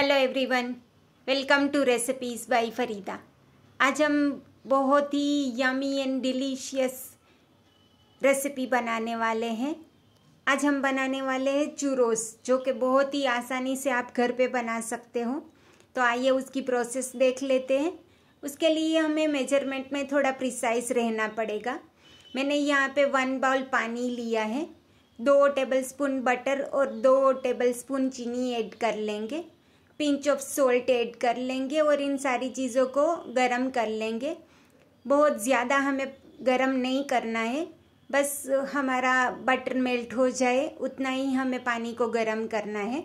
hello everyone welcome to recipes by Farida आज हम बहुत ही यमी एंड डिलीशियस रेसिपी बनाने वाले हैं आज हम बनाने वाले हैं चूरोस जो कि बहुत ही आसानी से आप घर पे बना सकते हो तो आइए उसकी प्रोसेस देख लेते हैं उसके लिए हमें मेजरमेंट में थोड़ा प्रिसाइज रहना पड़ेगा मैंने यहाँ पे वन बाउल पानी लिया है दो टेबलस्पून बटर और दो टेबलस्पून चीनी ऐड कर लेंगे पिंच ऑफ सोल्ट ऐड कर लेंगे और इन सारी चीज़ों को गरम कर लेंगे बहुत ज़्यादा हमें गरम नहीं करना है बस हमारा बटर मेल्ट हो जाए उतना ही हमें पानी को गरम करना है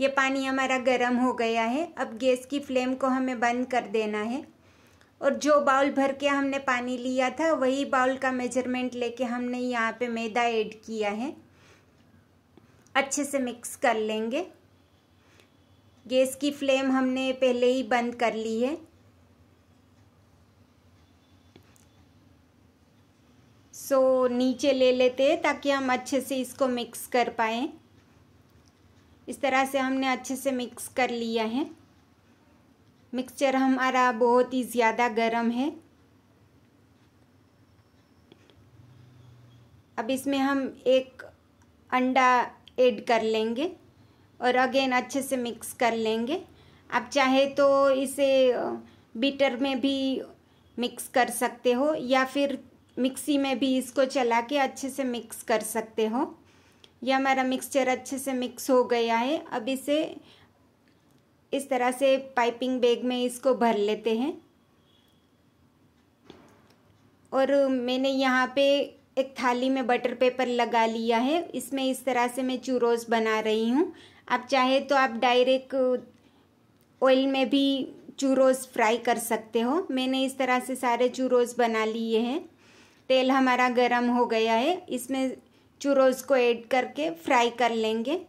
ये पानी हमारा गरम हो गया है अब गैस की फ्लेम को हमें बंद कर देना है और जो बाउल भर के हमने पानी लिया था वही बाउल का मेजरमेंट लेके हमने यहाँ पे मैदा ऐड किया है अच्छे से मिक्स कर लेंगे गैस की फ्लेम हमने पहले ही बंद कर ली है सो so, नीचे ले लेते हैं ताकि हम अच्छे से इसको मिक्स कर पाए इस तरह से हमने अच्छे से मिक्स कर लिया है मिक्सचर हमारा बहुत ही ज़्यादा गर्म है अब इसमें हम एक अंडा ऐड कर लेंगे और अगेन अच्छे से मिक्स कर लेंगे आप चाहे तो इसे बीटर में भी मिक्स कर सकते हो या फिर मिक्सी में भी इसको चला के अच्छे से मिक्स कर सकते हो यह हमारा मिक्सचर अच्छे से मिक्स हो गया है अब इसे इस तरह से पाइपिंग बैग में इसको भर लेते हैं और मैंने यहाँ पे एक थाली में बटर पेपर लगा लिया है इसमें इस तरह से मैं चूरोस बना रही हूँ आप चाहे तो आप डायरेक्ट ऑयल uh, में भी चूरोज़ फ्राई कर सकते हो मैंने इस तरह से सारे चूरोस बना लिए हैं तेल हमारा गरम हो गया है इसमें चूरोस को ऐड करके फ्राई कर लेंगे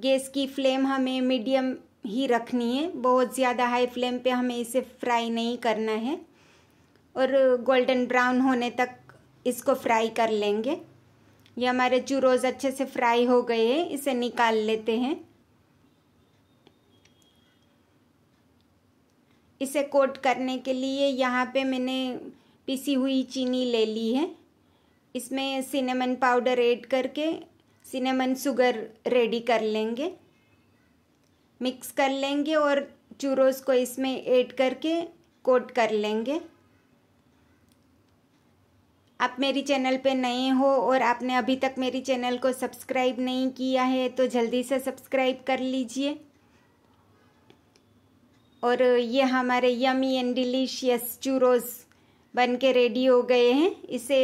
गैस की फ्लेम हमें मीडियम ही रखनी है बहुत ज़्यादा हाई फ्लेम पे हमें इसे फ्राई नहीं करना है और गोल्डन uh, ब्राउन होने तक इसको फ्राई कर लेंगे ये हमारे चूरोज अच्छे से फ्राई हो गए हैं इसे निकाल लेते हैं इसे कोट करने के लिए यहाँ पे मैंने पिसी हुई चीनी ले ली है इसमें सिनेमन पाउडर ऐड करके सिनेमन शुगर रेडी कर लेंगे मिक्स कर लेंगे और चूरोज को इसमें ऐड करके कोट कर लेंगे आप मेरी चैनल पे नए हो और आपने अभी तक मेरी चैनल को सब्सक्राइब नहीं किया है तो जल्दी से सब्सक्राइब कर लीजिए और ये हमारे यमी एंड डिलीशियस चूरोस बन के रेडी हो गए हैं इसे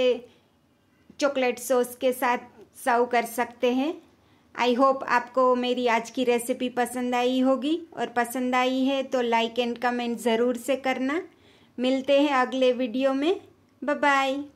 चॉकलेट सॉस के साथ सर्व कर सकते हैं आई होप आपको मेरी आज की रेसिपी पसंद आई होगी और पसंद आई है तो लाइक एंड कमेंट ज़रूर से करना मिलते हैं अगले वीडियो में बाय